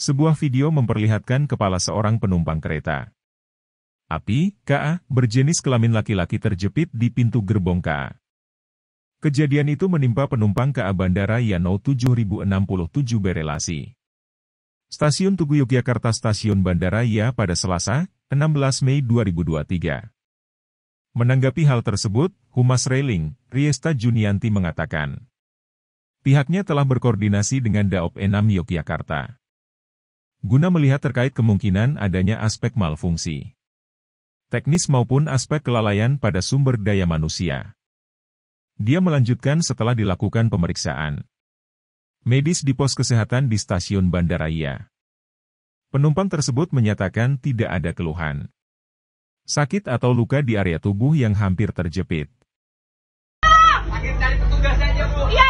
Sebuah video memperlihatkan kepala seorang penumpang kereta. Api, KA, berjenis kelamin laki-laki terjepit di pintu gerbong KA. Kejadian itu menimpa penumpang KA Bandara Yano 7067 Berelasi. Stasiun Tugu Yogyakarta Stasiun Bandara Ya pada Selasa, 16 Mei 2023. Menanggapi hal tersebut, Humas Railing, Riesta Junianti mengatakan, pihaknya telah berkoordinasi dengan Daop Enam Yogyakarta guna melihat terkait kemungkinan adanya aspek malfungsi teknis maupun aspek kelalaian pada sumber daya manusia. Dia melanjutkan setelah dilakukan pemeriksaan medis di pos kesehatan di stasiun Bandaraya. Penumpang tersebut menyatakan tidak ada keluhan sakit atau luka di area tubuh yang hampir terjepit. Sakit dari petugas aja, Bu. Iya,